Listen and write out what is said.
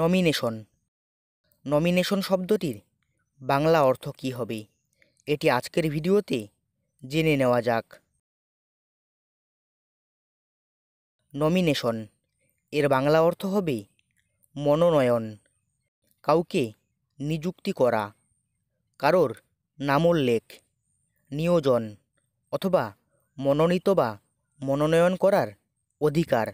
nomination nomination শব্দটির বাংলা অর্থ কী হবে এটি আজকের ভিডিওতে জেনে নেওয়া যাক নমিনেশন এর বাংলা অর্থ হবে মনোনয়ন কাউকে নিযুক্তি করা কারোর নামোল্লেখ নিয়োজন অথবা মনোনীত বা মনোনয়ন করার অধিকার